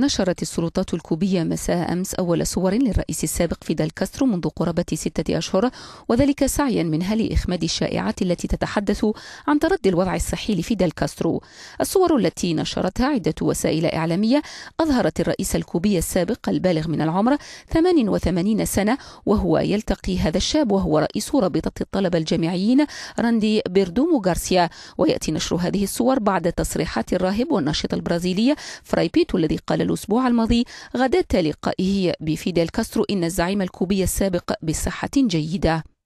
نشرت السلطات الكوبية مساء أمس أول صور للرئيس السابق فيدال كاسترو منذ قرابة ستة أشهر وذلك سعيا منها لإخماد الشائعات التي تتحدث عن تردي الوضع الصحي لفيدال كاسترو الصور التي نشرتها عدة وسائل إعلامية أظهرت الرئيس الكوبي السابق البالغ من العمر 88 سنة وهو يلتقي هذا الشاب وهو رئيس رابطة الطلبة الجامعيين راندي بيردومو غارسيا ويأتي نشر هذه الصور بعد تصريحات الراهب والناشط البرازيلي فراي بيتو الذي قال الأسبوع الماضي غداة لقائه بفيدل كاسترو إن الزعيم الكوبي السابق بصحة جيدة